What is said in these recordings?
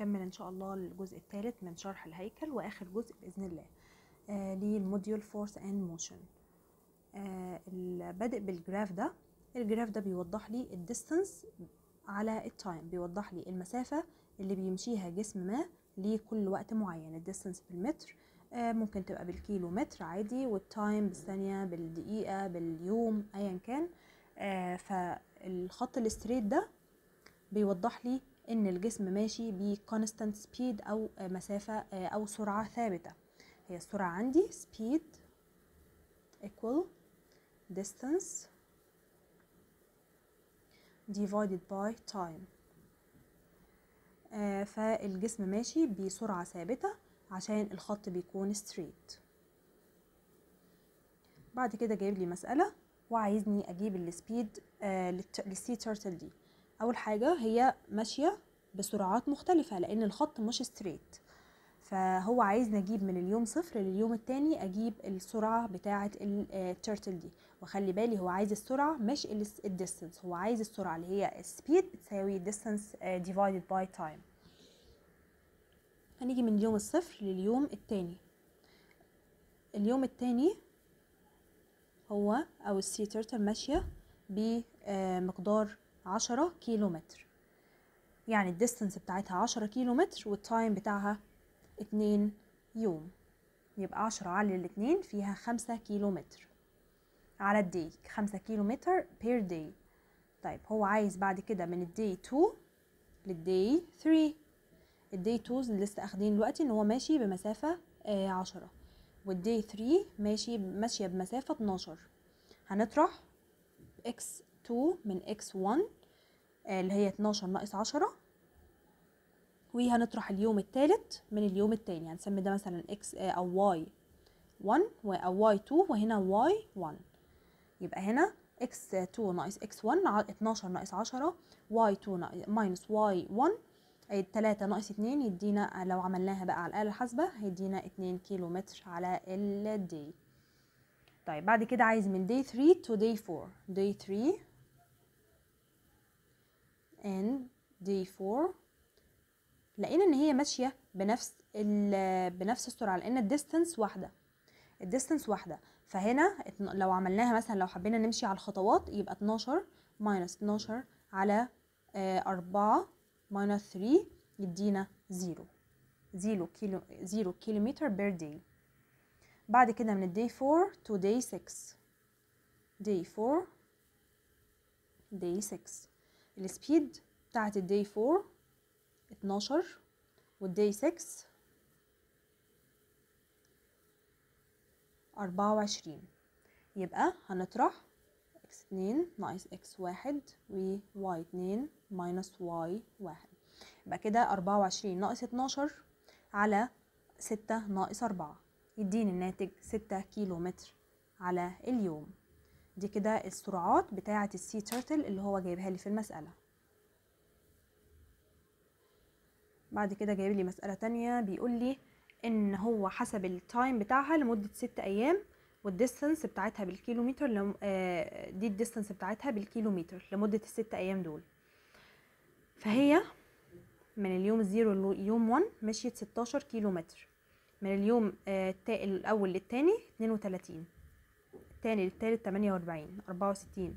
هنكمل ان شاء الله الجزء الثالث من شرح الهيكل واخر جزء باذن الله آه للموديول فورس اند موشن آه، البدء بالجراف ده الجراف ده بيوضح لي الديستنس على التايم بيوضح لي المسافه اللي بيمشيها جسم ما لكل وقت معين الديستنس بالمتر آه ممكن تبقى بالكيلو متر عادي والتايم بالثانيه بالدقيقه باليوم ايا كان آه فالخط الاستريت ده بيوضح لي ان الجسم ماشي بكونستانت سبيد او مسافه آه، او سرعه ثابته هي السرعه عندي سبيد equal distance divided by time آه، فالجسم ماشي بسرعة ثابتة عشان الخط بيكون straight بعد كده جايب لي مسألة وعايزني أجيب السبيد آه، للسي تيرتل دي أول حاجة هي ماشية بسرعات مختلفة لأن الخط مش ستريت فهو عايز نجيب من اليوم صفر لليوم التاني أجيب السرعة بتاعة التيرتل آه، دي وخلي بالي هو عايز السرعة مش الديستنس هو عايز السرعة اللي هي السبيد بتساوي ديستنس ديفايدد باي تايم هنيجي من اليوم الصفر لليوم التاني اليوم التاني هو أو السي تيرتل ماشية بمقدار عشرة كيلو متر يعني الديستنس بتاعتها عشرة كيلو متر والتايم بتاعها اتنين يوم يبقى عشرة على الاتنين فيها خمسة كيلو متر على الدي خمسة كيلو متر بير داي طيب هو عايز بعد كده من الدي 2 للدي 3 الدي 2 اللي لسه اخدين دلوقتي ان هو ماشي بمسافة آه، عشرة والدي 3 ماشي ماشية بمسافة 12 هنطرح x2 من x1 آه، اللي هي 12 ناقص 10 وهنطرح اليوم الثالث من اليوم الثاني هنسمي ده مثلا x او y 1 او y 2 وهنا y 1 يبقى هنا x 2 ناقص x 1 12 ناقص 10 y 2 ناقص y 1 3 ناقص 2 يدينا لو عملناها بقى على الآلة الحاسبة هيدينا 2 كيلو متر على الدي طيب بعد كده عايز من day 3 to day 4 day 3 and day 4 لقينا ان هي ماشيه بنفس بنفس السرعه لان الديستنس واحده الديستنس واحده فهنا لو عملناها مثلا لو حبينا نمشي على الخطوات يبقى 12 ماينس 12 على آه، أربعة ماينس 3 يدينا زيرو زيرو كيلو زيرو كيلومتر بير داي بعد كده من الداي 4 تو داي 6 دي 4 دي 6 السبيد بتاعت الداي 4 اتناشر والداي سكس أربعة وعشرين يبقى هنطرح اكس اتنين ناقص اكس واحد وواي اتنين ماينس واي واحد يبقى كده أربعة وعشرين ناقص اتناشر على ستة ناقص أربعة يديني الناتج ستة كيلو متر على اليوم دي كده السرعات بتاعة السي تيرتل اللي هو جايبها لي في المسألة بعد كده جايب لي مسألة تانية بيقول لي ان هو حسب التايم بتاعها لمدة ست ايام والديستنس بتاعتها بالكيلومتر لم... آه دي الديستنس بتاعتها بالكيلومتر لمدة الست ايام دول فهي من اليوم الزيرو ليوم ون مشيت ستاشر كيلومتر من اليوم آه الاول للتاني اتنين وتلاتين التاني للتالت تمانية واربعين اربعة وستين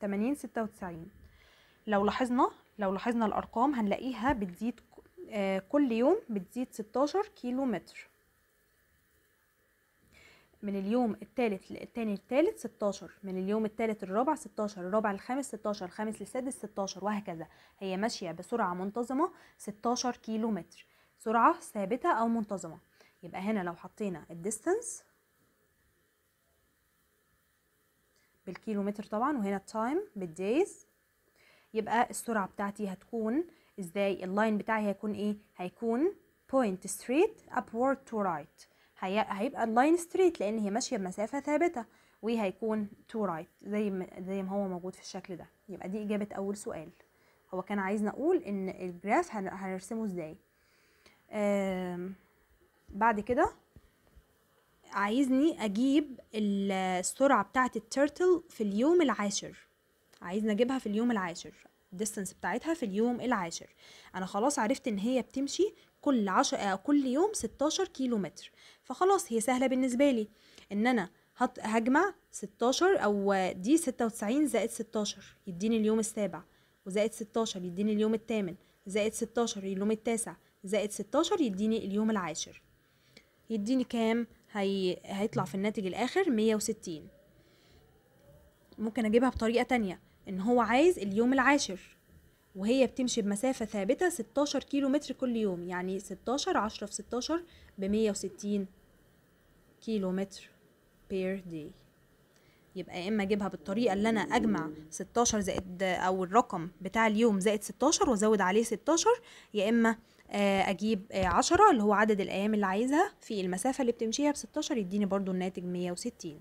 تمانين ستة وتسعين لو لاحظنا لو لاحظنا الارقام هنلاقيها بتزيد آه، كل يوم بتزيد 16 كيلو متر من اليوم الثالث التاني الثالث 16 من اليوم الثالث الرابع 16 الرابع الخامس 16 الخامس للسادس 16 وهكذا هي ماشية بسرعة منتظمة 16 كيلو متر سرعة ثابتة أو منتظمة يبقى هنا لو حطينا الديستنس بالكيلو متر طبعا وهنا التايم بالدايز يبقى السرعة بتاعتي هتكون ازاي اللاين بتاعي هيكون ايه هيكون point straight upward to right هي... هيبقى اللاين straight لان هي ماشيه بمسافه ثابته وهيكون to right زي ما زي ما هو موجود في الشكل ده يبقى دي اجابه اول سؤال هو كان عايزنا اقول ان الجراف هن... هنرسمه ازاي آم... بعد كده عايزني اجيب السرعه بتاعه التيرتل في اليوم العاشر عايزني اجيبها في اليوم العاشر الديستنس بتاعتها في اليوم العاشر انا خلاص عرفت ان هي بتمشي كل عش... آه، كل يوم 16 كيلو متر فخلاص هي سهله بالنسبه لي ان انا هجمع 16 او دي 96 زائد 16 يديني اليوم السابع وزائد 16 يديني اليوم الثامن زائد 16 اليوم التاسع زائد 16 يديني اليوم العاشر يديني كام هي... هيطلع في الناتج الاخر 160 ممكن اجيبها بطريقه تانية ان هو عايز اليوم العاشر وهي بتمشي بمسافة ثابتة 16 كيلو متر كل يوم يعني 16 10 في 16 ب 160 كيلو متر بير دي يبقى يا اما اجيبها بالطريقه اللي انا اجمع 16 زائد او الرقم بتاع اليوم زائد 16 وازود عليه 16 يا اما آه، اجيب 10 آه، اللي هو عدد الايام اللي عايزها في المسافه اللي بتمشيها ب 16 يديني برضو الناتج 160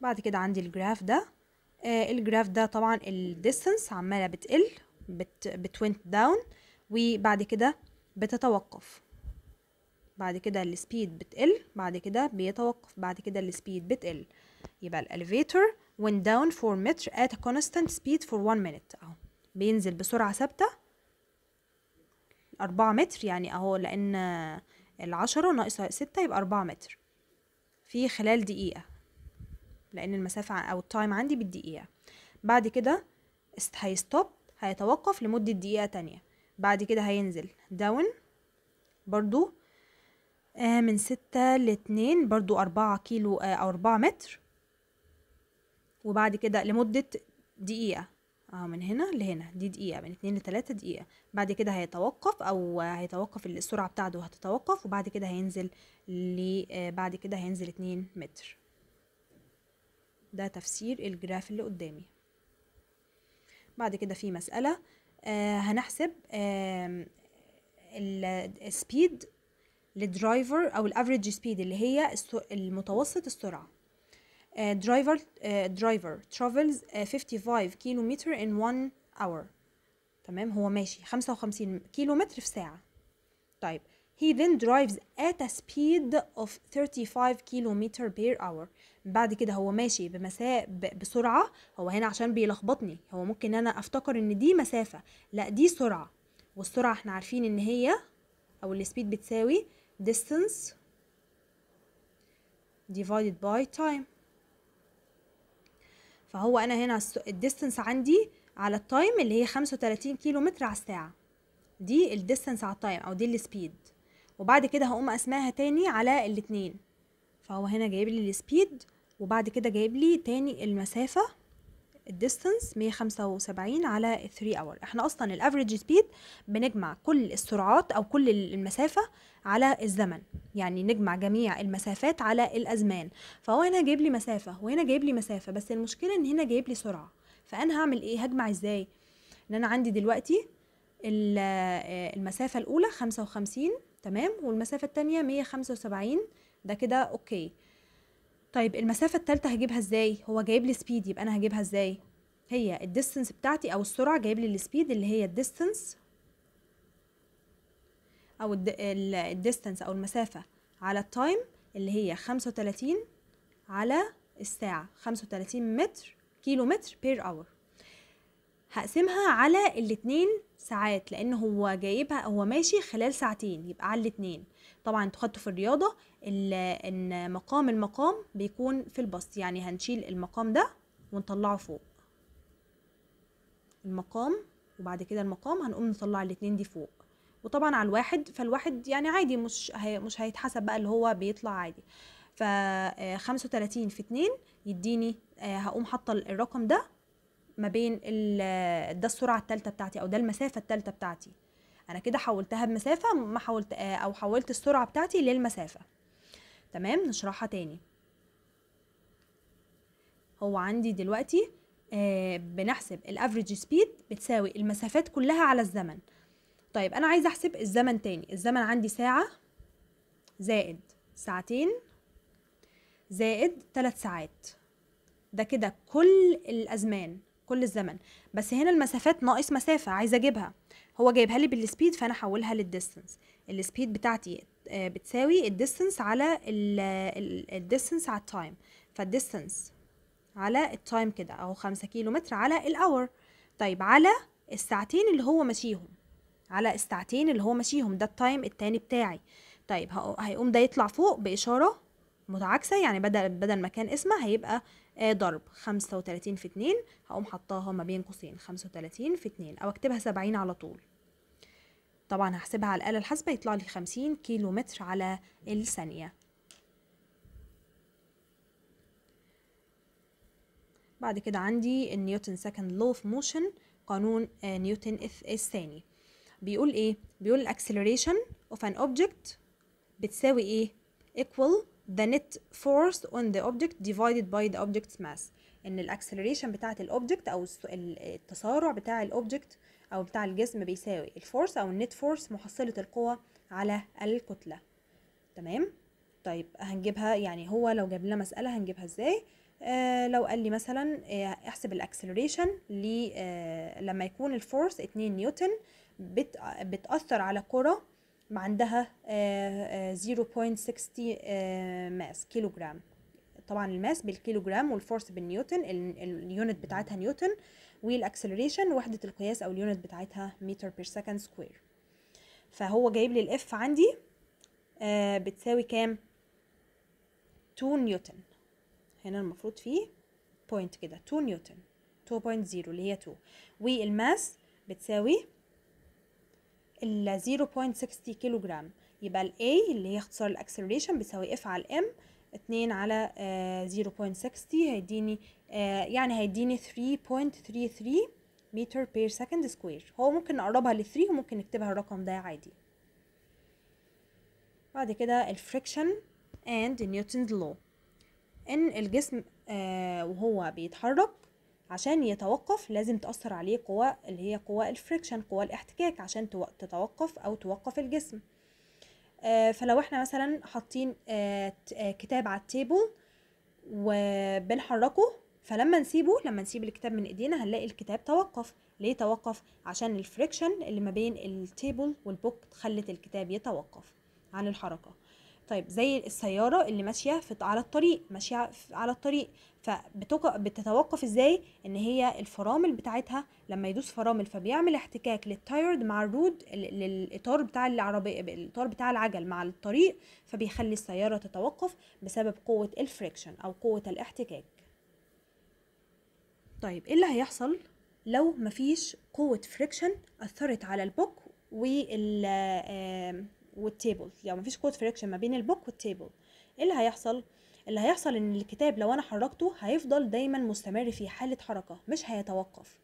بعد كده عندي الجراف ده آه الجراف ده طبعا الديستنس عماله بتقل بت بتوينت داون وبعد كده بتتوقف بعد كده السبيد بتقل بعد كده بيتوقف بعد كده السبيد بتقل يبقى الاليفيتور went down 4 متر at a constant speed for 1 minute اهو بينزل بسرعة ثابتة 4 متر يعني اهو لان العشرة ناقصة ستة يبقى 4 متر في خلال دقيقة لان المسافه او التايم عندي بالدقيقه بعد كده هيستوب هيتوقف لمده دقيقه تانية بعد كده هينزل داون برضو آه، من ستة لاتنين برضو أربعة كيلو آه، أو أربعة متر وبعد كده لمدة دقيقة اه من هنا لهنا دي دقيقة من اتنين لتلاتة دقيقة بعد كده هيتوقف او هيتوقف السرعة بتاعته هتتوقف وبعد كده هينزل ل آه، بعد كده هينزل اتنين متر ده تفسير الجراف اللي قدامي بعد كده في مسألة آه هنحسب آه السبيد للدرايفر او الافريج سبيد اللي هي المتوسط السرعه درايفر درايفر ترافلز 55 كيلو متر ان 1 اور تمام هو ماشي 55 كيلو متر في ساعه طيب He then drives at a speed of 35 km per hour بعد كده هو ماشي بمساء بسرعة هو هنا عشان بيلخبطني هو ممكن أنا أفتكر إن دي مسافة لا دي سرعة والسرعة احنا عارفين إن هي أو السبيد بتساوي distance divided by time فهو أنا هنا الديستنس عندي على التايم اللي هي 35 كيلومتر على الساعة دي الديستنس على التايم أو دي السبيد وبعد كده هقوم اسماها تاني على الاتنين فهو هنا جايب لي السبيد وبعد كده جايب لي تاني المسافة الديستنس 175 على 3 اور احنا اصلا الافريج سبيد بنجمع كل السرعات او كل المسافة على الزمن يعني نجمع جميع المسافات على الازمان فهو هنا جايب لي مسافة وهنا جايب لي مسافة بس المشكلة ان هنا جايب لي سرعة فانا هعمل ايه هجمع ازاي ان انا عندي دلوقتي المسافة الاولى 55 تمام والمسافة التانية مية خمسة وسبعين ده كده اوكي طيب المسافة التالتة هجيبها ازاي هو جايب لي سبيد يبقى انا هجيبها ازاي هي الديستنس بتاعتي او السرعة جايب لي السبيد اللي هي الديستنس او الديستنس او المسافة على التايم اللي هي خمسة وتلاتين على الساعة خمسة وتلاتين متر كيلو متر بير اور هقسمها على الاتنين ساعات لان هو جايبها هو ماشي خلال ساعتين يبقى على الاتنين طبعا انتوا خدتوا في الرياضه ان مقام المقام بيكون في البسط يعني هنشيل المقام ده ونطلعه فوق المقام وبعد كده المقام هنقوم نطلع الاتنين دي فوق وطبعا على الواحد فالواحد يعني عادي مش هي مش هيتحسب بقى اللي هو بيطلع عادي ف 35 في 2 يديني آه، هقوم حاطه الرقم ده ما بين ده السرعه الثالثه بتاعتي او ده المسافه الثالثه بتاعتي انا كده حولتها بمسافه ما حولت آه، او حولت السرعه بتاعتي للمسافه تمام نشرحها تاني هو عندي دلوقتي آه، بنحسب الافريج سبيد بتساوي المسافات كلها على الزمن طيب انا عايزه احسب الزمن تاني الزمن عندي ساعه زائد ساعتين زائد ثلاث ساعات ده كده كل الازمان كل الزمن بس هنا المسافات ناقص مسافه عايزه اجيبها هو جايبها لي بالسبيد فانا احولها للديستنس السبيد بتاعتي آه، بتساوي الديستنس على الديستنس على التايم فالديستنس على التايم كده أو خمسة كيلو متر على الاور طيب على الساعتين اللي هو ماشيهم على الساعتين اللي هو ماشيهم ده التايم التاني بتاعي طيب هيقوم ده يطلع فوق بإشارة متعاكسة يعني بدل بدل ما كان اسمه هيبقى آه، ضرب 35 في 2 هقوم حطاها ما بين قوسين 35 في 2 او اكتبها 70 على طول طبعا هحسبها على الآلة الحاسبة يطلع لي 50 كيلو متر على الثانية بعد كده عندي النيوتن سكند لو اوف موشن قانون آه، نيوتن الثاني بيقول ايه بيقول الاكسلريشن اوف ان اوبجكت بتساوي ايه equal the net force on the object divided by the object's mass ان الاكسلريشن بتاعه الاوبجكت او التسارع بتاع الاوبجكت او بتاع الجسم بيساوي الفورس او النت فورس محصله القوه على الكتله تمام طيب هنجيبها يعني هو لو جاب لنا مساله هنجيبها ازاي آه لو قال لي مثلا آه، احسب الاكسلريشن آه لما يكون الفورس 2 نيوتن بتاثر على كره عندها 0.60 آه، آه، آه، ماس جرام طبعا الماس جرام والفورس بالنيوتن اليونت بتاعتها نيوتن والاكسلريشن وحده القياس او اليونت بتاعتها متر بير سكند سكوير فهو جايب لي الاف عندي بتساوي كام 2 نيوتن هنا المفروض فيه بوينت كده 2 نيوتن 2.0 اللي هي 2 والماس بتساوي ال 0.60 كيلو جرام يبقى ال A اللي هي اختصار الاكسلريشن بيساوي F على M 2 على 0.60 آه، هيديني آه، يعني هيديني 3.33 متر بير سكند سكوير هو ممكن نقربها ل 3 وممكن نكتبها الرقم ده عادي بعد كده الفريكشن اند Newton's لو ان الجسم آه، وهو بيتحرك عشان يتوقف لازم تأثر عليه قوى اللي هي قوى الفريكشن قوى الاحتكاك عشان تتوقف أو توقف الجسم آه، فلو احنا مثلا حاطين آه، آه، كتاب على التيبل وبنحركه فلما نسيبه لما نسيب الكتاب من ايدينا هنلاقي الكتاب توقف ليه توقف عشان الفريكشن اللي ما بين التيبل والبوك خلت الكتاب يتوقف عن الحركه طيب زي السيارة اللي ماشية في على الطريق ماشية على الطريق فبتتوقف ازاي ان هي الفرامل بتاعتها لما يدوس فرامل فبيعمل احتكاك للتايرد مع الرود للاطار بتاع العربية الاطار بتاع العجل مع الطريق فبيخلي السيارة تتوقف بسبب قوة الفريكشن او قوة الاحتكاك طيب ايه اللي هيحصل لو مفيش قوة فريكشن اثرت على البوك وال والتيبل يعني مفيش كود فريكشن ما بين البوك والتيبل ايه اللي هيحصل اللي هيحصل ان الكتاب لو انا حركته هيفضل دايما مستمر في حاله حركه مش هيتوقف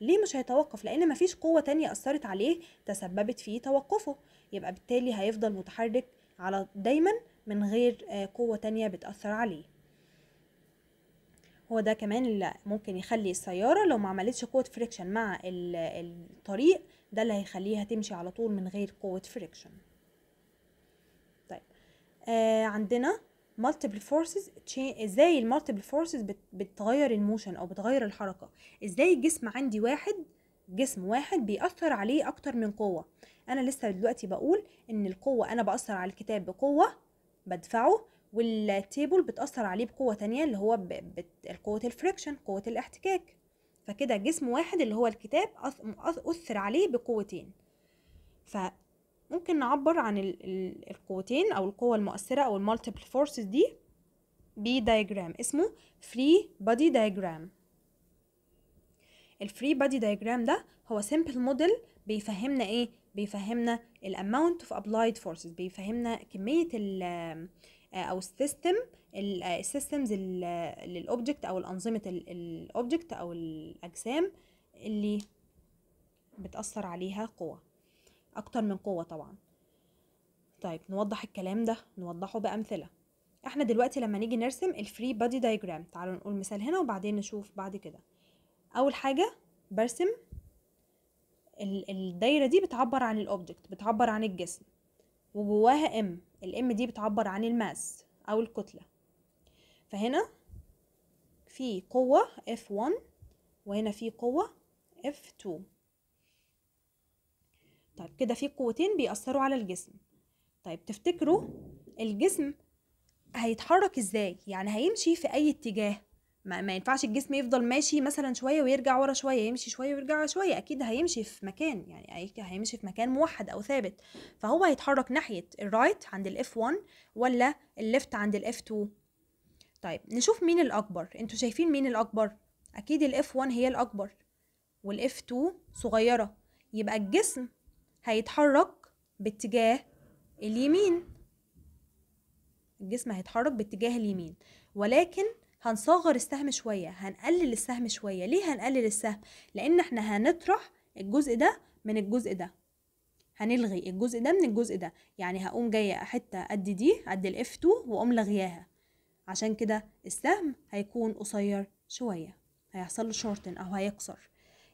ليه مش هيتوقف لان مفيش قوه تانية اثرت عليه تسببت في توقفه يبقى بالتالي هيفضل متحرك على دايما من غير آه، قوه تانية بتاثر عليه هو ده كمان اللي ممكن يخلي السياره لو ما عملتش قوه فريكشن مع الطريق ده اللي هيخليها تمشي على طول من غير قوه فريكشن آه عندنا مالتيبل فورسز ازاي المالتيبل فورسز بتغير الموشن او بتغير الحركه ازاي جسم عندي واحد جسم واحد بيأثر عليه اكتر من قوه انا لسه دلوقتي بقول ان القوه انا بأثر على الكتاب بقوه بدفعه والتيبل بتأثر عليه بقوه تانية اللي هو قوه الفريكشن قوه الاحتكاك فكده جسم واحد اللي هو الكتاب أثر عليه بقوتين ف ممكن نعبر عن القوتين أو القوة المؤثرة أو المالتيبل فورسز دي diagram اسمه Body Diagram الـ الفري body diagram ده هو simple model بيفهمنا ايه بيفهمنا الاماونت اوف ابلايد فورسز بيفهمنا كميه الـ آه، او السيستم السيستمز للاوبجكت او الانظمه الاوبجكت او الاجسام اللي بتاثر عليها قوه اكتر من قوه طبعا طيب نوضح الكلام ده نوضحه بامثله احنا دلوقتي لما نيجي نرسم الفري بادي دايجرام تعالوا نقول مثال هنا وبعدين نشوف بعد كده اول حاجه برسم الدايره دي بتعبر عن الاوبجكت بتعبر عن الجسم وجواها ام الام دي بتعبر عن الماس او الكتله فهنا في قوه F1 وهنا في قوه F2 طيب كده في قوتين بيأثروا على الجسم طيب تفتكروا الجسم هيتحرك ازاي يعني هيمشي في اي اتجاه ما, ما ينفعش الجسم يفضل ماشي مثلا شويه ويرجع ورا شويه يمشي شويه ويرجع ورا شويه اكيد هيمشي في مكان يعني هيمشي في مكان موحد او ثابت فهو هيتحرك ناحيه الرايت عند الاف 1 ولا الليفت عند الاف 2 طيب نشوف مين الاكبر انتوا شايفين مين الاكبر اكيد الاف 1 هي الاكبر والاف 2 صغيره يبقى الجسم هيتحرك باتجاه اليمين الجسم هيتحرك باتجاه اليمين ولكن هنصغر السهم شوية هنقلل السهم شوية ليه هنقلل السهم؟ لأن احنا هنطرح الجزء ده من الجزء ده هنلغي الجزء ده من الجزء ده يعني هقوم جاية حتة قد دي قد الاف تو 2 وأقوم لغياها عشان كده السهم هيكون قصير شوية هيحصل له شورتن أو هيكسر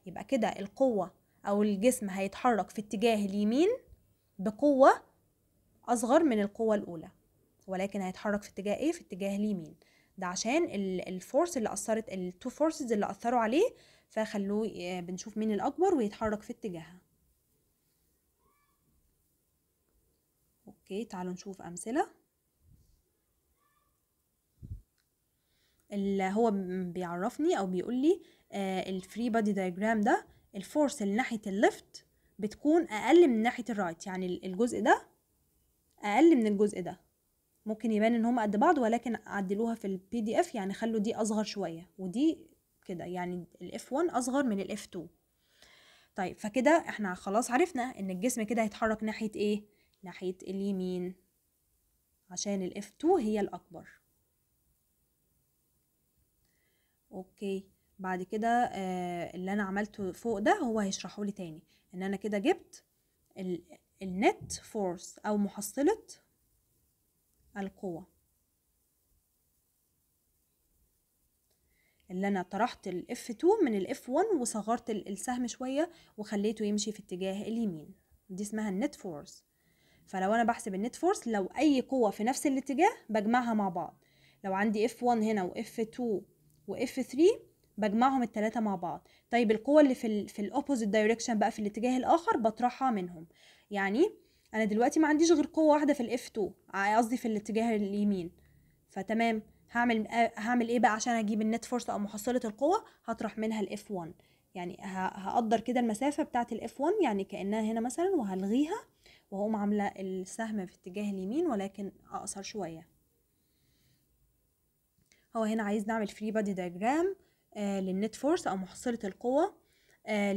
يبقى كده القوة أو الجسم هيتحرك في اتجاه اليمين بقوة أصغر من القوة الأولى ولكن هيتحرك في اتجاه إيه؟ في اتجاه اليمين ده عشان الفورس اللي أثرت التو فورسز اللي أثروا عليه فخلوه آه، بنشوف مين الأكبر ويتحرك في اتجاهها اوكي تعالوا نشوف امثله اللي هو بيعرفني او بيقول لي الفري بادي دايجرام ده الفورس اللي ناحية الليفت بتكون أقل من ناحية الرايت يعني الجزء ده أقل من الجزء ده ممكن يبان إن هما قد بعض ولكن عدلوها في البي دي إف يعني خلوا دي أصغر شوية ودي كده يعني الإف 1 أصغر من الإف 2 طيب فكده إحنا خلاص عرفنا إن الجسم كده هيتحرك ناحية إيه؟ ناحية اليمين عشان الإف 2 هي الأكبر أوكي بعد كده آه، اللي انا عملته فوق ده هو هيشرحه لي تاني ان انا كده جبت النت فورس او محصله القوه اللي انا طرحت الاف 2 من الاف 1 وصغرت السهم شويه وخليته يمشي في اتجاه اليمين دي اسمها النت فورس فلو انا بحسب النت فورس لو اي قوه في نفس الاتجاه بجمعها مع بعض لو عندي اف 1 هنا واف 2 واف 3 بجمعهم التلاتة مع بعض طيب القوة اللي في الـ في الاوبوزيت دايركشن بقى في الاتجاه الاخر بطرحها منهم يعني انا دلوقتي ما عنديش غير قوة واحدة في الاف 2 قصدي في الاتجاه اليمين فتمام هعمل هعمل ايه بقى عشان اجيب النت فورس او محصلة القوة هطرح منها الاف 1 يعني هقدر كده المسافة الـ الاف 1 يعني كأنها هنا مثلا وهلغيها وهقوم عاملة السهم في اتجاه اليمين ولكن اقصر شوية هو هنا عايز نعمل فري بادي دايجرام آه، للنت فورس او محصله القوه آه،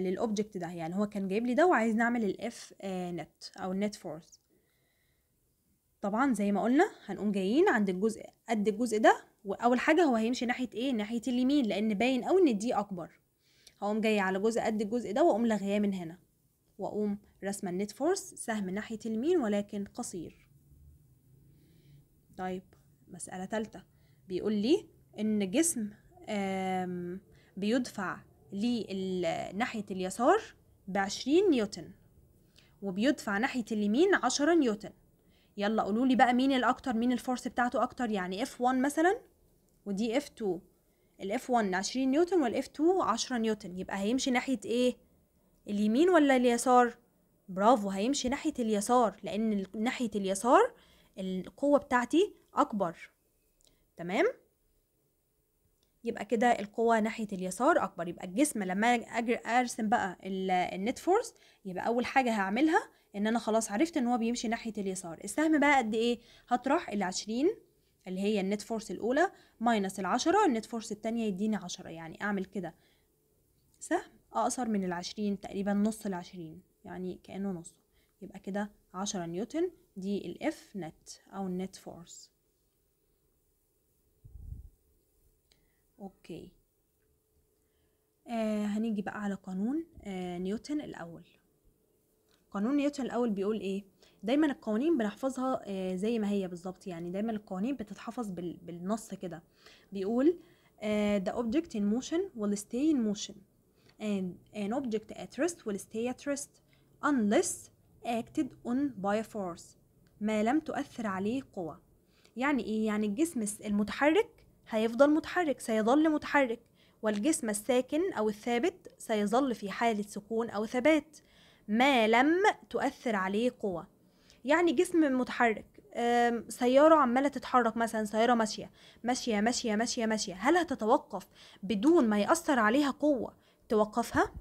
للاوبجكت ده يعني هو كان جايب لي ده وعايز نعمل الاف آه، نت او النت فورس طبعا زي ما قلنا هنقوم جايين عند الجزء قد الجزء ده واول حاجه هو هيمشي ناحيه ايه ناحيه اليمين لان باين او ان دي اكبر هقوم جايه على جزء قد الجزء ده واقوم لغياه من هنا واقوم رسم النت فورس سهم ناحيه اليمين ولكن قصير طيب مساله ثالثه بيقول لي ان جسم بيدفع لناحية اليسار بعشرين نيوتن وبيدفع ناحية اليمين عشرة نيوتن يلا قولوا لي بقى مين الأكتر مين الفورس بتاعته أكتر يعني F1 مثلا ودي F2 ال F1 عشرين نيوتن وال F2 عشرة نيوتن يبقى هيمشي ناحية إيه؟ اليمين ولا اليسار؟ برافو هيمشي ناحية اليسار لأن ناحية اليسار القوة بتاعتي أكبر تمام؟ يبقى كده القوة ناحية اليسار أكبر يبقى الجسم لما أجر أرسم بقى النت فورس يبقى أول حاجة هعملها إن أنا خلاص عرفت إن هو بيمشي ناحية اليسار السهم بقى قد إيه هطرح العشرين اللي هي النت فورس الأولى ماينس العشرة النت فورس التانية يديني عشرة يعني أعمل كده سهم أقصر من العشرين تقريبا نص العشرين يعني كأنه نص يبقى كده عشرة نيوتن دي الإف نت أو النت فورس اوكي آه هنيجي بقى على قانون آه نيوتن الاول قانون نيوتن الاول بيقول ايه دايما القوانين بنحفظها آه زي ما هي بالظبط يعني دايما القوانين بتتحفظ بال... بالنص كده بيقول آه the object in motion will stay in motion and an object at rest will stay at rest unless acted on by force ما لم تؤثر عليه قوة يعني ايه يعني الجسم المتحرك هيفضل متحرك سيظل متحرك والجسم الساكن أو الثابت سيظل في حالة سكون أو ثبات ما لم تؤثر عليه قوة يعني جسم متحرك سيارة عمالة تتحرك مثلا سيارة ماشية ماشية ماشية ماشية ماشية هل هتتوقف بدون ما يأثر عليها قوة توقفها؟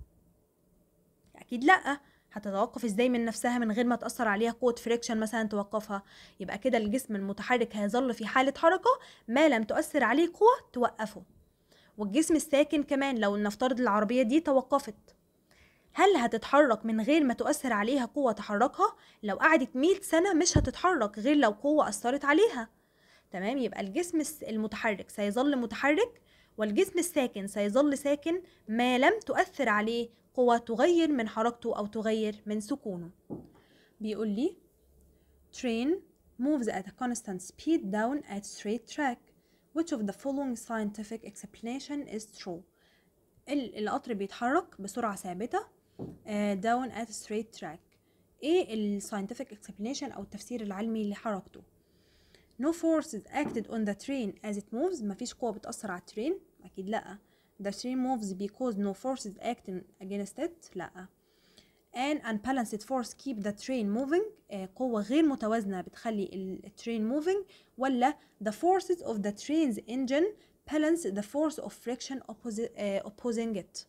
أكيد لأ هتتوقف ازاي من نفسها من غير ما تأثر عليها قوة فريكشن مثلا توقفها يبقى كده الجسم المتحرك هيظل في حالة حركة ما لم تؤثر عليه قوة توقفه والجسم الساكن كمان لو نفترض العربية دي توقفت هل هتتحرك من غير ما تؤثر عليها قوة تحركها؟ لو قعدت مئة سنة مش هتتحرك غير لو قوة أثرت عليها تمام يبقى الجسم المتحرك سيظل متحرك والجسم الساكن سيظل ساكن ما لم تؤثر عليه هو تغير من حركته أو تغير من سكونه بيقول لي train moves at a constant speed down at straight track which of the following scientific explanation is true القطر بيتحرك بسرعة ثابتة uh, down at straight track ايه ال scientific explanation او التفسير العلمي لحركته no forces acted on the train as it moves مفيش قوة بتأثر على الترين اكيد لأ the tree moves because no force is acting against it لا an unbalanced force keep the train moving آه قوة غير متوازنة بتخلي ال train moving ولا the forces of the train's engine balance the force of friction opposite, uh, opposing it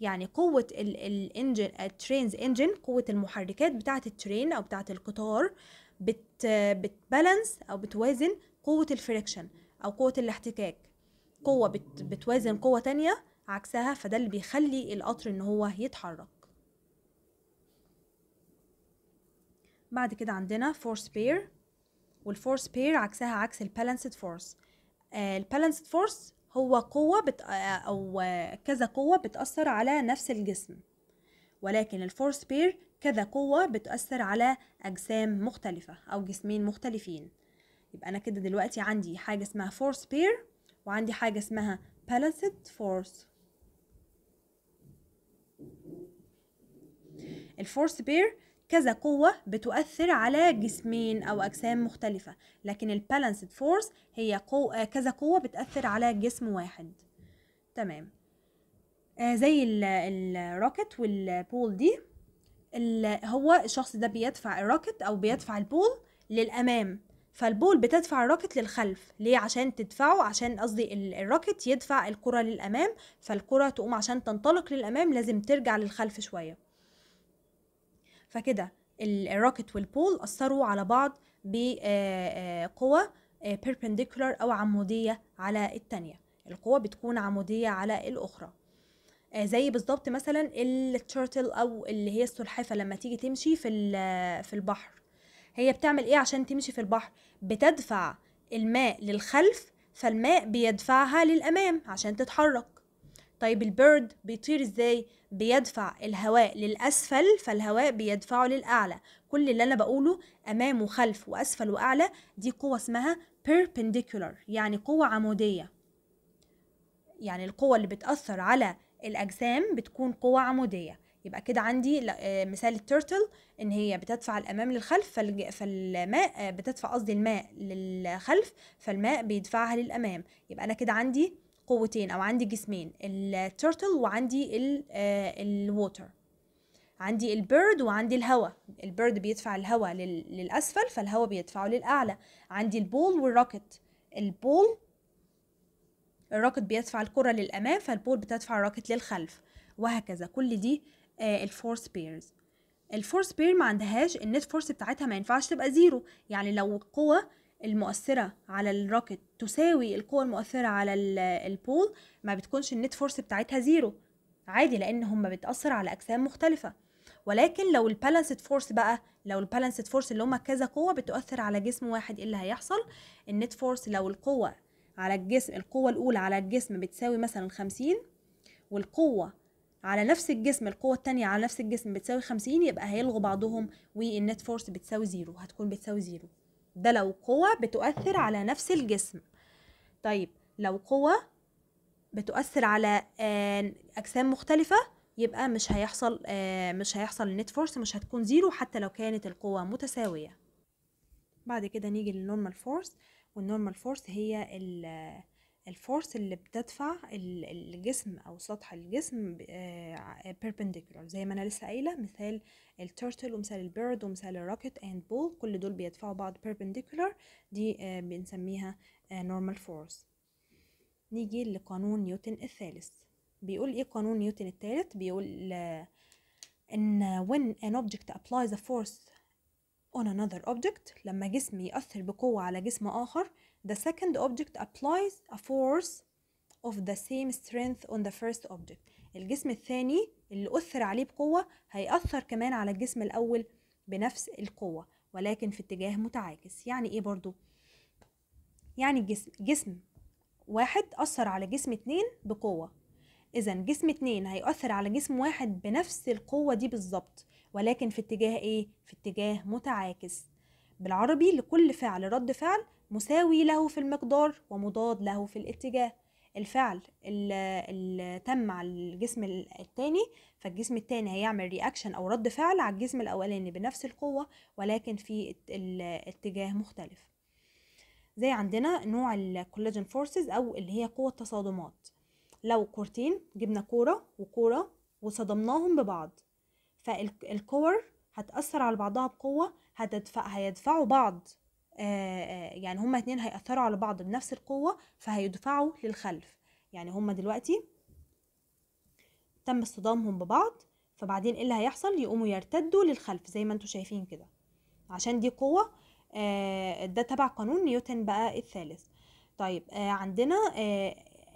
يعني قوة ال ال engine, uh, train's engine قوة المحركات بتاعة الترين أو بتاعة القطار بت بتبالانس أو بتوازن قوة الفريكشن أو قوة الاحتكاك قوة بت بتوازن قوة تانية عكسها فده اللي بيخلي القطر ان هو يتحرك بعد كده عندنا فورس بير والفورس بير عكسها عكس البالانسد فورس البالانسد فورس هو قوة بت آه، أو كذا قوة بتأثر على نفس الجسم ولكن الفورس بير كذا قوة بتأثر على أجسام مختلفة أو جسمين مختلفين يبقى أنا كده دلوقتي عندي حاجة اسمها فورس بير وعندي حاجة اسمها pallicid force الفورس بير كذا قوة بتؤثر على جسمين أو أجسام مختلفة لكن البالانسد فورس هي قوة كذا قوة بتأثر على جسم واحد تمام آه زي الروكت والبول دي هو الشخص ده بيدفع الروكت أو بيدفع البول للأمام فالبول بتدفع الراكت للخلف ليه عشان تدفعه عشان قصدي الراكت يدفع الكرة للأمام فالكرة تقوم عشان تنطلق للأمام لازم ترجع للخلف شوية فكده الراكت والبول أثروا على بعض بقوة آه، آه، آه، perpendicular أو عمودية على التانية القوة بتكون عمودية على الأخرى زي بالظبط مثلا التيرتل أو اللي هي السلحفة لما تيجي تمشي في في البحر هي بتعمل ايه عشان تمشي في البحر بتدفع الماء للخلف فالماء بيدفعها للامام عشان تتحرك طيب البيرد بيطير ازاي بيدفع الهواء للاسفل فالهواء بيدفعه للاعلى كل اللي انا بقوله امام وخلف واسفل واعلى دي قوه اسمها perpendicular يعني قوه عموديه يعني القوه اللي بتاثر على الاجسام بتكون قوه عموديه يبقى كده عندي آه، مثال التورتل ان هي بتدفع الامام للخلف فالماء آه، بتدفع قصدي الماء للخلف فالماء بيدفعها للامام يبقى انا كده عندي قوتين او عندي جسمين التورتل وعندي الووتر آه، عندي البيرد وعندي الهواء البيرد بيدفع الهواء للاسفل فالهواء بيدفعه للاعلى عندي البول والروكت البول الراكت بيدفع الكرة للأمام فالبول بتدفع الراكت للخلف وهكذا كل دي الفورس بيرز الفورس بير ما عندهاش النت فورس بتاعتها ما ينفعش تبقى زيرو يعني لو القوة المؤثرة على الروكت تساوي القوة المؤثرة على البول ما بتكونش النت فورس بتاعتها زيرو عادي لان هما بتأثر على اجسام مختلفة ولكن لو البالانسد فورس بقى لو البالانسد فورس اللي هما كذا قوة بتؤثر على جسم واحد ايه اللي هيحصل النت فورس لو القوة على الجسم القوة الأولى على الجسم بتساوي مثلا خمسين والقوة على نفس الجسم القوة التانية على نفس الجسم بتساوي خمسين يبقى هيلغوا بعضهم والنت فورس بتساوي زيرو هتكون بتساوي زيرو ده لو قوة بتؤثر على نفس الجسم طيب لو قوة بتؤثر على آه، أجسام مختلفة يبقى مش هيحصل آه، مش هيحصل النت فورس مش هتكون زيرو حتى لو كانت القوة متساوية بعد كده نيجي للنورمال فورس والنورمال فورس هي الفورس اللي بتدفع الجسم او سطح الجسم آه، perpendicular زي ما انا لسه قايله مثال التورتل ومثال البيرد ومثال الروكت اند بول كل دول بيدفعوا بعض perpendicular دي آه، بنسميها آه، normal force نيجي لقانون نيوتن الثالث بيقول ايه قانون نيوتن الثالث بيقول ان when an object applies a force on another object لما جسم يأثر بقوة على جسم آخر The second object applies a force of the same strength on the first object الجسم الثاني اللي أثر عليه بقوة هيأثر كمان على الجسم الأول بنفس القوة ولكن في اتجاه متعاكس يعني إيه برضو؟ يعني جسم, جسم واحد أثر على جسم اتنين بقوة إذا جسم اتنين هيأثر على جسم واحد بنفس القوة دي بالظبط ولكن في اتجاه إيه؟ في اتجاه متعاكس بالعربي لكل فعل رد فعل مساوي له في المقدار ومضاد له في الاتجاه الفعل اللي تم على الجسم التاني فالجسم التاني هيعمل رياكشن او رد فعل على الجسم الاولاني بنفس القوه ولكن في الاتجاه مختلف زي عندنا نوع الكولاجين فورسز او اللي هي قوه التصادمات لو كورتين جبنا كوره وكوره وصدمناهم ببعض فالكور هتاثر على بعضها بقوه هتدفع هيدفعوا بعض يعني هما اتنين هيأثروا على بعض بنفس القوة فهيدفعوا للخلف يعني هما دلوقتي تم اصطدامهم ببعض فبعدين ايه اللي هيحصل يقوموا يرتدوا للخلف زي ما انتم شايفين كده عشان دي قوة ده تبع قانون نيوتن بقى الثالث طيب عندنا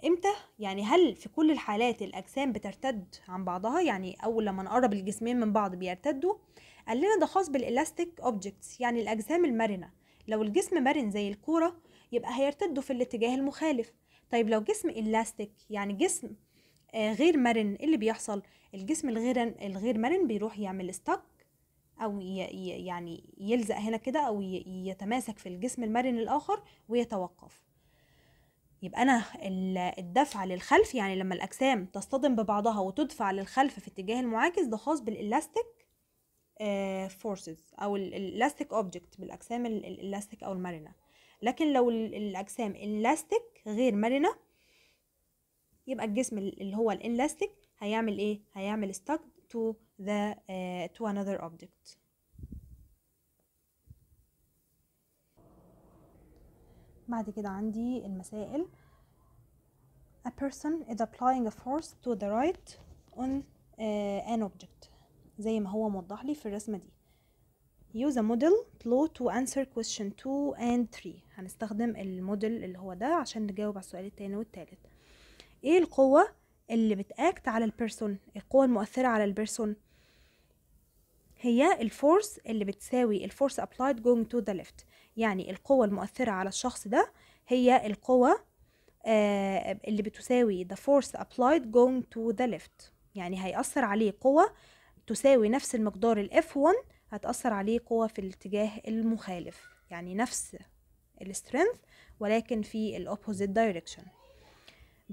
امتى يعني هل في كل الحالات الاجسام بترتد عن بعضها يعني اول لما نقرب الجسمين من بعض بيرتدوا قال لنا ده خاص بالالاستيك اوبجكتس يعني الاجسام المرنه لو الجسم مرن زي الكورة يبقى هيرتدوا في الاتجاه المخالف طيب لو جسم إلاستيك يعني جسم آه، غير مرن إيه اللي بيحصل الجسم الغير الغير مرن بيروح يعمل ستك او يعني يلزق هنا كده او يتماسك في الجسم المرن الاخر ويتوقف يبقى انا الدفع للخلف يعني لما الاجسام تصطدم ببعضها وتدفع للخلف في اتجاه المعاكس ده خاص بالالاستيك فورسز آه، او الالاستيك اوبجكت بالاجسام الالاستيك او المرنه لكن لو الاجسام الالاستيك غير مرنه يبقى الجسم اللي هو الالاستيك هيعمل ايه هيعمل ستاك تو ذا تو انذر اوبجكت بعد كده عندي المسائل a person is applying a force to the right on uh, an object زي ما هو موضح لي في الرسمة دي use a model plot to answer question 2 and 3 هنستخدم الموديل اللي هو ده عشان نجاوب على السؤال التاني والتالت ايه القوة اللي بتاكت على البيرسون القوة المؤثرة على البيرسون هي الفورس اللي بتساوي الفورس applied going to the left يعني القوة المؤثرة على الشخص ده هي القوة آه اللي بتساوي the force applied going to the left يعني هيأثر عليه قوة تساوي نفس المقدار ال F1 هتأثر عليه قوة في الاتجاه المخالف يعني نفس السترينث ولكن في ال opposite direction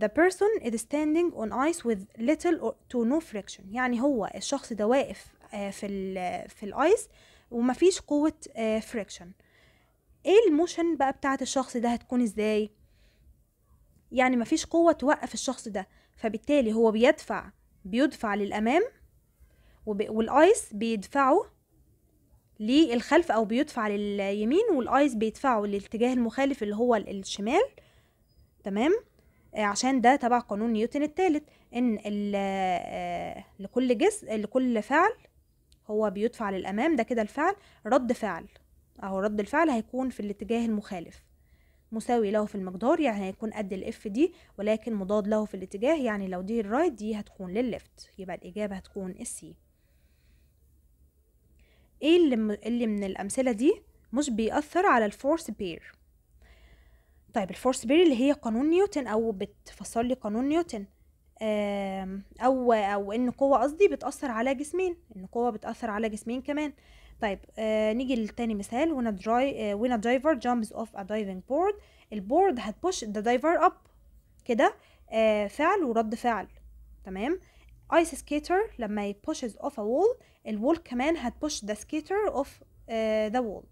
The person is standing on ice with little to no friction يعني هو الشخص ده واقف آه، في ال في الايس ومفيش قوة فريكشن آه، ايه الموشن بقى بتاعة الشخص ده هتكون ازاي يعني مفيش قوة توقف الشخص ده فبالتالي هو بيدفع بيدفع للأمام والايس بيدفعه للخلف او بيدفع لليمين والايس بيدفعه للاتجاه المخالف اللي هو الشمال تمام آه، عشان ده تبع قانون نيوتن الثالث ان آه، لكل جسم لكل فعل هو بيدفع للامام ده كده الفعل رد فعل اهو رد الفعل هيكون في الاتجاه المخالف مساوي له في المقدار يعني هيكون قد الاف دي ولكن مضاد له في الاتجاه يعني لو دي الرايت دي هتكون للليفت يبقى الاجابه هتكون السي ايه اللي, اللي من الامثله دي مش بيأثر على الفورس بير طيب الفورس بير اللي هي قانون نيوتن او بتفسر لي قانون نيوتن او او ان قوه قصدي بتاثر على جسمين ان قوه بتاثر على جسمين كمان طيب آه نيجي لتاني مثال when a, dry, آه، when a diver jumps off a diving board البورد هتبوش ذا دايفر اب كده آه فعل ورد فعل تمام ايس سكيتر لما يبوشز اوف ا وول الوول كمان هتبوش ذا سكيتر اوف ذا وول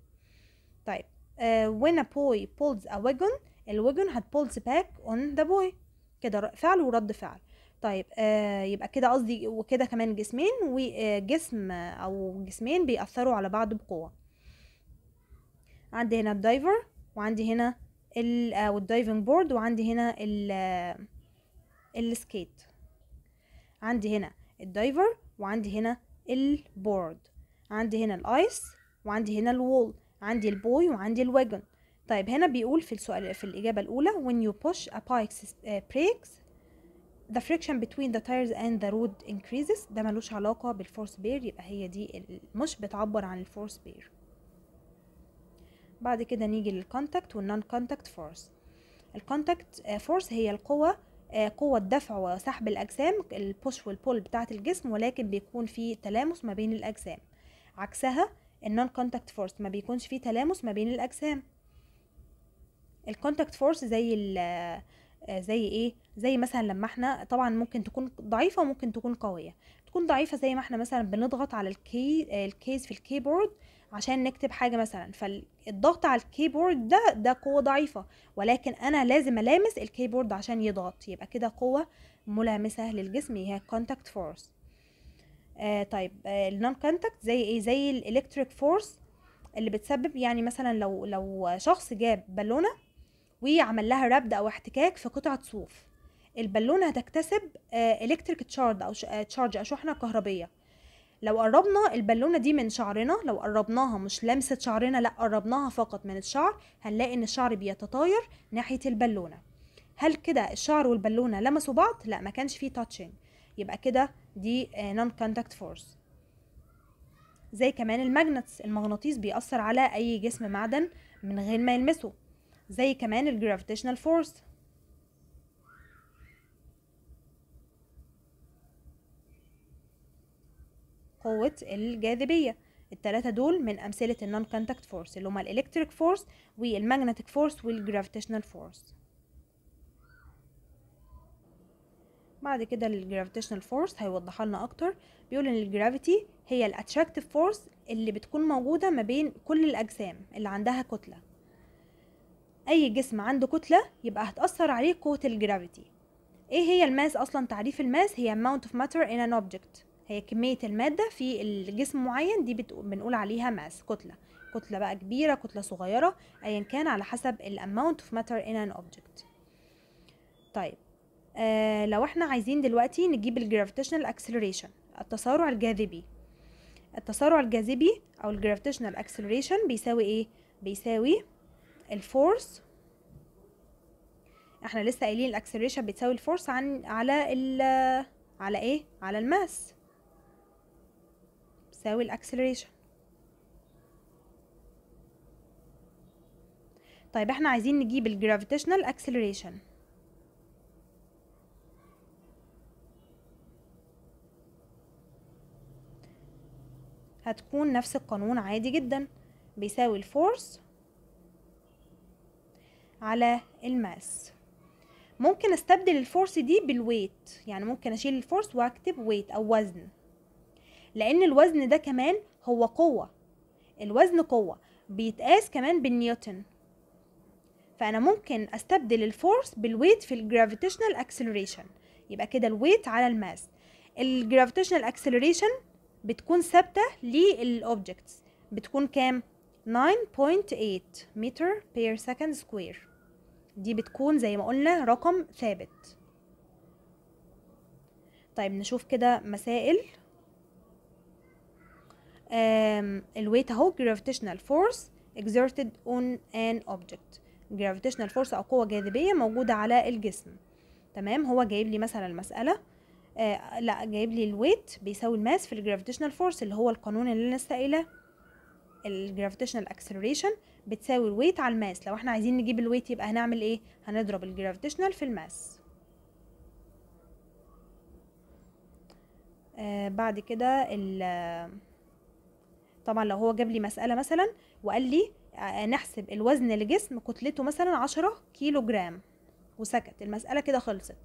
طيب آه، when a boy pulls a wagon هت هتبولز باك اون ذا بوي كده فعل ورد فعل طيب آه يبقى كده قصدي وكده كمان جسمين وجسم آه، او جسمين بيأثروا على بعض بقوة عندي هنا الدايفر وعندي هنا الدايفنج آه، بورد وعندي هنا السكيت عندي هنا الدايفر وعندي هنا البورد عندي هنا الايس وعندي هنا الوول عندي البوي وعندي الواجن طيب هنا بيقول في السؤال في الإجابة الأولى when you push a bike's uh, brakes the friction between the tires and the road increases ده ملوش علاقة بالفورس بير يبقى هي دي مش بتعبر عن الفورس بير بعد كده نيجي للكونتاكت والنون كونتاكت فورس الكونتاكت فورس هي القوة آه، قوة دفع وسحب الأجسام البوش والبول بتاعة الجسم ولكن بيكون في تلامس ما بين الأجسام عكسها النون كونتاكت فورس ما بيكونش في تلامس ما بين الأجسام الكونتاكت فورس زي ال آه، زي ايه زي مثلا لما احنا طبعا ممكن تكون ضعيفه وممكن تكون قويه تكون ضعيفه زي ما احنا مثلا بنضغط على الكي آه، الكيس في الكيبورد عشان نكتب حاجه مثلا فالضغط على الكيبورد ده ده قوه ضعيفه ولكن انا لازم الامس الكيبورد عشان يضغط يبقى كده قوه ملامسه للجسم هي كونتاكت فورس آه طيب آه النون كونتاكت زي ايه زي الالكتريك فورس اللي بتسبب يعني مثلا لو لو شخص جاب بالونه وعمل لها ربد او احتكاك في قطعه صوف البالونه هتكتسب الكتريك آه، تشارج او تشارج آه، او شحنه كهربيه لو قربنا البالونه دي من شعرنا لو قربناها مش لمست شعرنا لا قربناها فقط من الشعر هنلاقي ان الشعر بيتطاير ناحيه البالونه هل كده الشعر والبالونه لمسوا بعض لا ما كانش فيه تاتشنج يبقى كده دي نون كونتاكت فورس زي كمان الماجنتس المغناطيس بيأثر على اي جسم معدن من غير ما يلمسه زي كمان الجرافيتيشنال فورس قوة الجاذبية التلاتة دول من أمثلة النون كونتاكت فورس اللي هما الإلكتريك فورس والماجنتيك فورس والجرافيتيشنال فورس بعد كده الجرافيتيشنال فورس هيوضحها لنا أكتر بيقول إن الجرافيتي هي الأتراكتيف فورس اللي بتكون موجودة ما بين كل الأجسام اللي عندها كتلة أي جسم عنده كتلة يبقى هتأثر عليه قوة الجرافيتي ايه هي الماس اصلا تعريف الماس هي amount of matter in an object هي كمية المادة في الجسم معين دي بنقول عليها ماس كتلة كتلة بقى كبيرة كتلة صغيرة أيا كان على حسب ال amount of matter in an object طيب آه لو احنا عايزين دلوقتي نجيب الجرافيتيشنال acceleration التسارع الجاذبي التسارع الجاذبي أو الجرافيتيشنال acceleration بيساوي ايه؟ بيساوي الفورس احنا لسه قايلين الاكسلريشن بتساوي الفورس عن على ال على ايه على الماس تساوي الاكسلريشن طيب احنا عايزين نجيب الجرافيتيشنال اكسلريشن هتكون نفس القانون عادي جدا بيساوي الفورس على الماس ممكن استبدل الفورس دي بالويت يعني ممكن اشيل الفورس واكتب ويت او وزن لان الوزن ده كمان هو قوة الوزن قوة بيتقاس كمان بالنيوتن فانا ممكن استبدل الفورس بالويت في الجرافيتيشنال اكسلريشن يبقى كده الويت على الماس الجرافيتيشنال اكسلريشن بتكون ثابته للاوبجكتس بتكون كام 9.8 متر بير سكند سكوير دي بتكون زي ما قلنا رقم ثابت طيب نشوف كده مسائل Um, الويت اهو gravitational force exerted on an object gravitational force او قوه جاذبيه موجوده على الجسم تمام هو جايب لي مثلا المساله آه لا جايب لي الويت بيساوي الماس في الجرافيتيشنال فورس اللي هو القانون اللي انا سائله الجرافيتيشنال اكسلريشن بتساوي الويت على الماس لو احنا عايزين نجيب الويت يبقى هنعمل ايه هنضرب الجرافيتيشنال في الماس آه بعد كده طبعا لو هو جاب لي مساله مثلا وقال لي آه، آه، نحسب الوزن لجسم كتلته مثلا عشرة كيلو جرام وسكت المساله كده خلصت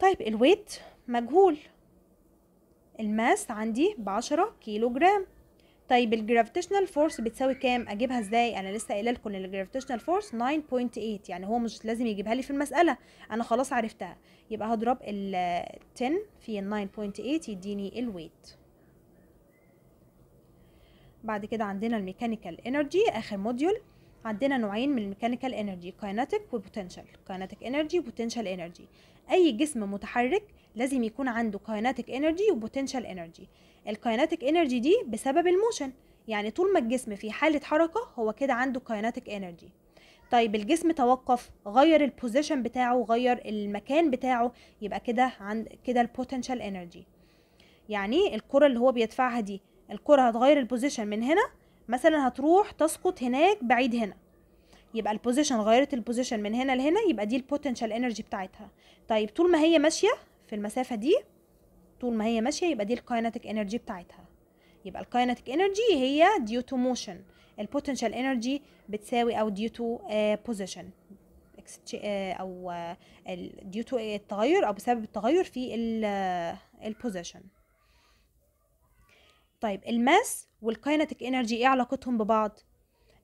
طيب الويت مجهول الماس عندي بعشرة كيلو جرام طيب الجرافتيشنال فورس بتساوي كام اجيبها ازاي انا لسه قايله لكم ان فورس 9.8 يعني هو مش لازم يجيبها لي في المساله انا خلاص عرفتها يبقى هضرب ال 10 في 9.8 يديني الويت بعد كده عندنا الميكانيكال انرجي اخر موديول عندنا نوعين من الميكانيكال انرجي كايناتيك وبوتنشال كايناتيك انرجي وبوتنشال انرجي اي جسم متحرك لازم يكون عنده كايناتيك انرجي وبوتنشال انرجي الكايناتيك انرجي دي بسبب الموشن يعني طول ما الجسم في حاله حركه هو كده عنده كايناتيك انرجي طيب الجسم توقف غير البوزيشن بتاعه غير المكان بتاعه يبقى كده عند كده البوتنشال انرجي يعني الكره اللي هو بيدفعها دي الكرة هتغير البوزيشن من هنا مثلا هتروح تسقط هناك بعيد هنا يبقى البوزيشن غيرت البوزيشن من هنا لهنا يبقى دي البوتنشال انرجي بتاعتها طيب طول ما هي ماشيه في المسافه دي طول ما هي ماشيه يبقى دي الكايناتيك انرجي بتاعتها يبقى الكايناتيك انرجي هي ديو تو موشن البوتنشال انرجي بتساوي او ديو تو بوزيشن او ديو آه، تو آه، التغير او بسبب التغير في البوزيشن آه، طيب الماس والكاينتيك انرجي ايه علاقتهم ببعض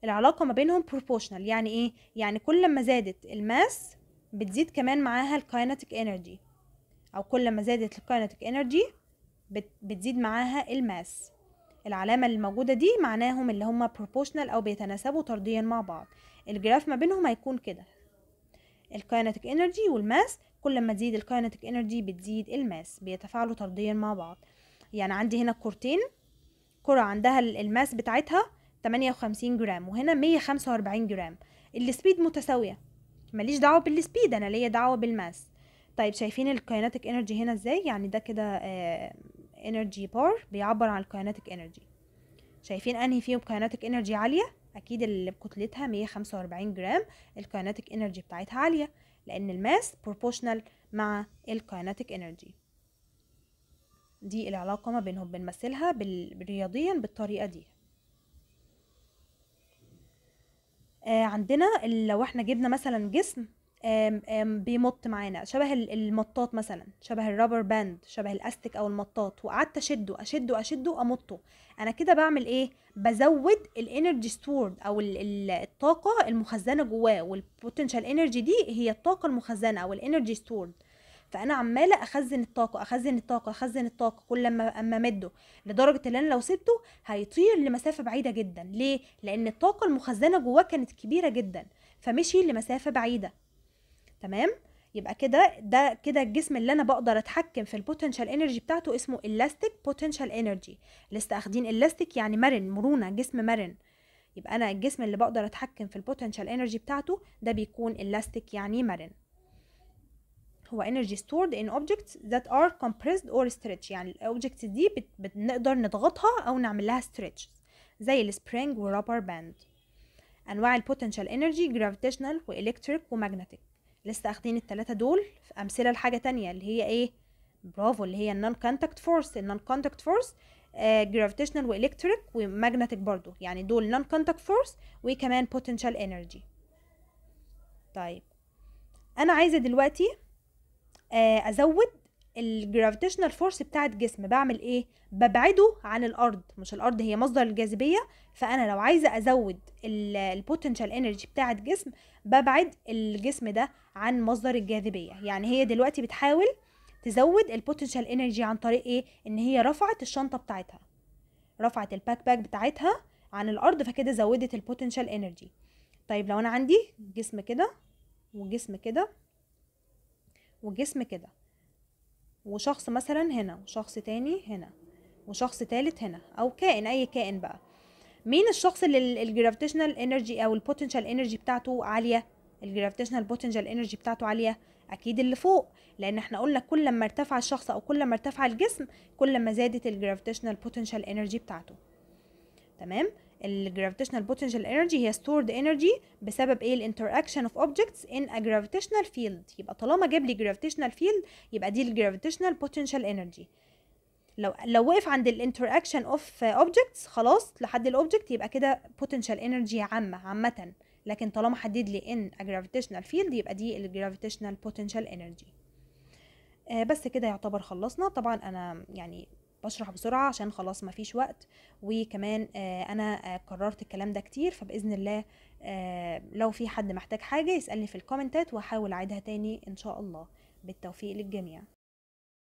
العلاقه ما بينهم بروبوشنال يعني ايه يعني كل ما زادت الماس بتزيد كمان معاها الكاينتيك انرجي او كل ما زادت الكاينتيك انرجي بتزيد معاها الماس العلامة اللي موجودة دي معناهم اللي هما بروبوشنال أو بيتناسبوا طرديا مع بعض الجراف ما بينهم هيكون كده الكاينتيك انرجي والماس كل ما تزيد الكاينتيك انرجي بتزيد الماس بيتفاعلوا طرديا مع بعض يعني عندي هنا كورتين كرة عندها الماس بتاعتها 58 جرام وهنا 145 جرام السبيد متساوية ماليش دعوة بالسبيد أنا ليا دعوة بالماس طيب شايفين الكيناتيك انرجي هنا ازاي يعني ده كده آه، انرجي بار بيعبر عن الكيناتيك انرجي شايفين انهي فيهم كيناتيك انرجي عاليه اكيد اللي بكتلتها 145 جرام الكيناتيك انرجي بتاعتها عاليه لان الماس بروبوشنال مع الكيناتيك انرجي دي العلاقة ما بينهم بنمثلها رياضيا بالطريقة دي آه، عندنا لو احنا جبنا مثلا جسم بيمط معانا شبه المطاط مثلا شبه الرابر باند شبه الاستك او المطاط وقعدت اشده اشده اشده امطه انا كده بعمل ايه بزود الانرجي ستورد او الطاقه المخزنه جواه والبوتنشال انرجي دي هي الطاقه المخزنه او الانرجي ستورد فانا عماله اخزن الطاقه اخزن الطاقه اخزن الطاقه كل ما اما امده لدرجه ان انا لو سبته هيطير لمسافه بعيده جدا ليه لان الطاقه المخزنه جواه كانت كبيره جدا فمشي لمسافه بعيده تمام يبقى كده ده كده الجسم اللي انا بقدر اتحكم في البوتنشال انرجي بتاعته اسمه الاستيك بوتنشال انرجي لسه اخدين الاستيك يعني مرن مرونه جسم مرن يبقى انا الجسم اللي بقدر اتحكم في البوتنشال انرجي بتاعته ده بيكون الاستيك يعني مرن هو energy stored in objects that are compressed or stretched يعني objects دي بنقدر نضغطها او نعمل لها stretch زي السبرينج والرابر باند انواع البوتنشال energy gravitational والكتريك وماجنتيك لسه اخدين التلاتة دول في امثله لحاجه تانية اللي هي ايه برافو اللي هي النون كونتاكت فورس النون كونتاكت فورس جرافيتيشنال والكتريك وماجنتيك برضو يعني دول نون كونتاكت فورس وكمان بوتنشال انرجي طيب انا عايزه دلوقتي آه، ازود الجرافيتيشنال فورس بتاع الجسم بعمل ايه ببعده عن الارض مش الارض هي مصدر الجاذبيه فانا لو عايزه ازود البوتنشال انرجي بتاعه الجسم ببعد الجسم ده عن مصدر الجاذبيه يعني هي دلوقتي بتحاول تزود البوتنشال انرجي عن طريق ايه ان هي رفعت الشنطه بتاعتها رفعت الباك باك بتاعتها عن الارض فكده زودت البوتنشال انرجي طيب لو انا عندي جسم كده وجسم كده وجسم كده وشخص مثلا هنا وشخص تاني هنا وشخص تالت هنا او كائن اي كائن بقى مين الشخص اللي الجرافيتيشنال انرجي او البوتنشال انرجي بتاعته عاليه الجرافيتيشنال بوتنشال انرجي بتاعته عاليه اكيد اللي فوق لان احنا قلنا كل ما ارتفع الشخص او كل ما ارتفع الجسم كل ما زادت الجرافيتيشنال بوتنشال انرجي بتاعته تمام الجرافيتيشنال بوتنشال انرجي هي stored انرجي بسبب ايه interaction اوف اوبجكتس ان ا جرافيتيشنال فيلد يبقى طالما جاب لي جرافيتيشنال فيلد يبقى دي الجرافيتيشنال بوتنشال انرجي لو لو وقف عند interaction اوف اوبجكتس خلاص لحد الاوبجكت يبقى كده بوتنشال انرجي عامه عامه لكن طالما حدد لي ان ا جرافيتيشنال فيلد يبقى دي الجرافيتيشنال بوتنشال انرجي بس كده يعتبر خلصنا طبعا انا يعني بشرح بسرعه عشان خلاص ما فيش وقت وكمان آه، انا كررت آه، الكلام ده كتير فباذن الله آه، لو في حد محتاج حاجه يسالني في الكومنتات واحاول اعيدها تاني ان شاء الله بالتوفيق للجميع